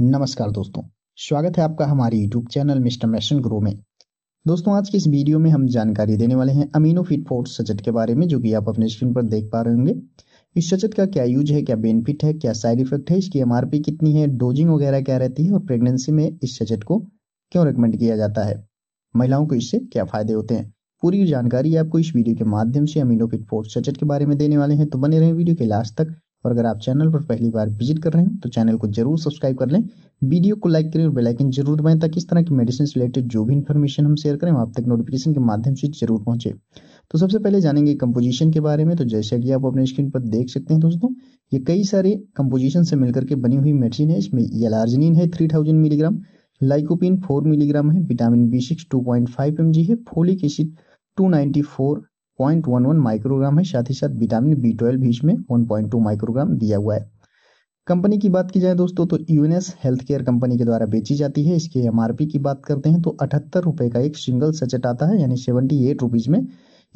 नमस्कार दोस्तों स्वागत है आपका हमारे यूट्यूब चैनल मिस्टर मैशन ग्रो में दोस्तों आज की इस वीडियो में हम जानकारी देने वाले हैं अमीनो फिट फोर्ट सचट के बारे में जो कि आप अपने स्क्रीन पर देख पा रहे होंगे इस सचट का क्या यूज है क्या बेनिफिट है क्या साइड इफेक्ट है इसकी एमआरपी कितनी है डोजिंग वगैरह क्या रहती है और प्रेगनेंसी में इस सचट को क्यों रिकमेंड किया जाता है महिलाओं को इससे क्या फायदे होते हैं पूरी जानकारी आपको इस वीडियो के माध्यम से अमीनो फिट फोर्ट सचट के बारे में देने वाले हैं तो बने रहें वीडियो के लास्ट तक और अगर आप चैनल पर पहली बार विजिट कर रहे हैं तो चैनल को जरूर सब्सक्राइब कर लें वीडियो को लाइक करें और बेलाइकन जरूर दबाएं ताकि इस तरह की मेडिसिन रिलेटेड जो भी इन्फॉर्मेशन हम शेयर करें आप तक नोटिफिकेशन के माध्यम से जरूर पहुंचे तो सबसे पहले जानेंगे कंपोजिशन के बारे में तो जैसा कि आप अपने स्क्रीन पर देख सकते हैं दोस्तों ये कई सारे कंपोजिशन से मिलकर के बनी हुई मेडिसिन है इसमें एलार्जिनिन है three thousand milligram lycopene four milligram है vitamin B six two point five M G है folic acid two ninety four point one one microgram है साथ ही साथ विटामिन बी ट्वेल्व भी इसमें वन पॉइंट टू माइक्रोग्राम दिया हुआ है कंपनी की बात की जाए दोस्तों तो यूनेस हेल्थ केयर कंपनी के द्वारा बेची जाती है इसके एमआरपी की बात करते हैं तो अठहत्तर रुपये का एक सिंगल सचेट आता है यानी सेवेंटी एट रुपीज़ में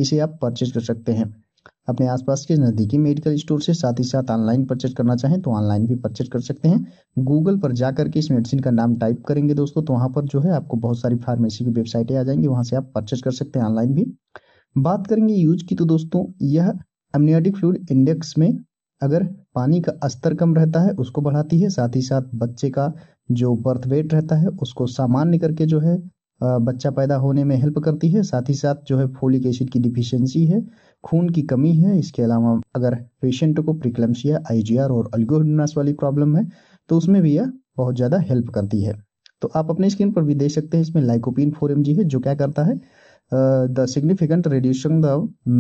इसे आप परचेज कर सकते हैं अपने आसपास के नज़दीकी मेडिकल स्टोर से साथ ही साथ ऑनलाइन परचेज करना चाहें तो ऑनलाइन भी परचेज कर सकते हैं गूगल पर जा करके इस मेडिसिन का नाम टाइप करेंगे दोस्तों तो वहाँ पर जो है आपको बहुत सारी फार्मेसी की वेबसाइटें आ जाएंगी वहाँ से आप परचेज कर सकते हैं ऑनलाइन भी बात करेंगे यूज की तो दोस्तों यह एमनियोटिक फ्लूड इंडेक्स में अगर पानी का स्तर कम रहता है उसको बढ़ाती है साथ ही साथ बच्चे का जो बर्थ वेट रहता है उसको सामान्य करके जो है बच्चा पैदा होने में हेल्प करती है साथ ही साथ जो है फोलिक एसिड की डिफिशियंसी है खून की कमी है इसके अलावा अगर पेशेंट को प्रिक्लम्सिया आईजीआर और अल्गोहडनास वाली प्रॉब्लम है तो उसमें भी यह बहुत ज़्यादा हेल्प करती है तो आप अपने स्क्रीन पर भी देख सकते हैं इसमें लाइकोपिन फोर है जो क्या करता है the significant reduction the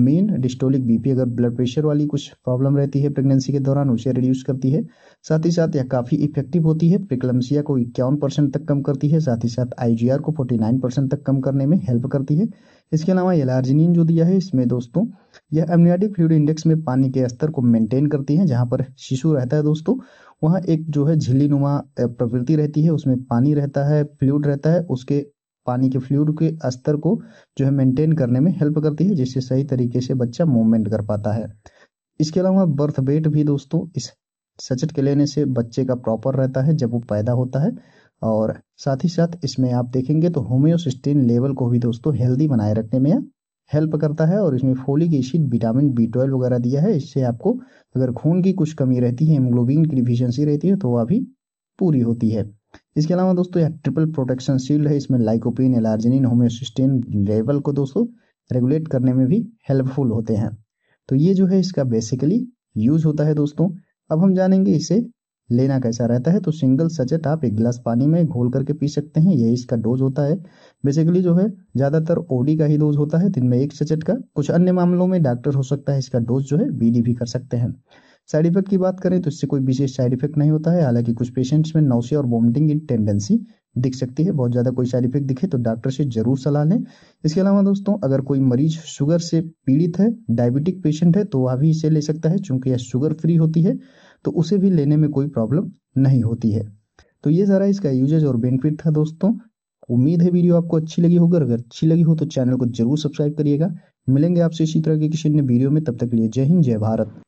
main diastolic BP अगर ब्लड प्रेशर वाली कुछ प्रॉब्लम रहती है प्रेगनेंसी के दौरान उसे रिड्यूस करती है साथ ही साथ यह काफ़ी इफेक्टिव होती है प्रिक्लम्सिया को इक्यावन परसेंट तक कम करती है साथ ही साथ आई को फोर्टी नाइन परसेंट तक कम करने में हेल्प करती है इसके अलावा एलार्जिनिन जो दिया है इसमें दोस्तों यह एमनियाटिक फ्लूड इंडेक्स में पानी के स्तर को मेंटेन करती है जहाँ पर शिशु रहता है दोस्तों वहाँ एक जो है झिल्ली नुमा प्रवृत्ति रहती है उसमें पानी रहता है फ्लूड रहता है उसके पानी के फ्लूड के स्तर को जो है मेंटेन करने में हेल्प करती है जिससे सही तरीके से बच्चा मूवमेंट कर पाता है इसके अलावा बर्थ वेट भी दोस्तों इस सचट के लेने से बच्चे का प्रॉपर रहता है जब वो पैदा होता है और साथ ही साथ इसमें आप देखेंगे तो होम्योसिस्टीन लेवल को भी दोस्तों हेल्दी बनाए रखने में हेल्प करता है और इसमें folic acid vitamin B twelve वगैरह दिया है इससे आपको अगर खून की कुछ कमी रहती है हीमोग्लोबिन की डिफिशियंसी रहती है तो वह भी पूरी होती है इसके अलावा दोस्तों यह ट्रिपल प्रोटेक्शन शील्ड है इसमें लाइकोपिन एलार्जिनिन होम्योसिस्टिन लेवल को दोस्तों रेगुलेट करने में भी हेल्पफुल होते हैं तो ये जो है इसका बेसिकली यूज होता है दोस्तों अब हम जानेंगे इसे लेना कैसा रहता है तो सिंगल सचेट आप एक गिलास पानी में घोल करके पी सकते हैं यही इसका डोज होता है बेसिकली जो है ज़्यादातर ओडी का ही डोज होता है दिन में एक सचेट का कुछ अन्य मामलों में डॉक्टर हो सकता है इसका डोज जो है बीडी भी कर सकते हैं साइड इफेक्ट की बात करें तो इससे कोई विशेष साइड इफेक्ट नहीं होता है हालांकि कुछ पेशेंट्स में नौसिया और वॉमिटिंग की टेंडेंसी दिख सकती है बहुत ज़्यादा कोई साइड इफेक्ट दिखे तो डॉक्टर से जरूर सलाह लें इसके अलावा दोस्तों अगर कोई मरीज शुगर से पीड़ित है डायबिटिक पेशेंट है तो वह भी इसे ले सकता है चूंकि यह शुगर फ्री होती है तो उसे भी लेने में कोई प्रॉब्लम नहीं होती है तो ये सारा इसका यूजेज और बेनिफिट था दोस्तों उम्मीद है वीडियो आपको अच्छी लगी होगी अगर अच्छी लगी हो तो चैनल को जरूर सब्सक्राइब करिएगा मिलेंगे आपसे इसी तरह के किसी ने वीडियो में तब तक लिए जय हिंद जय भारत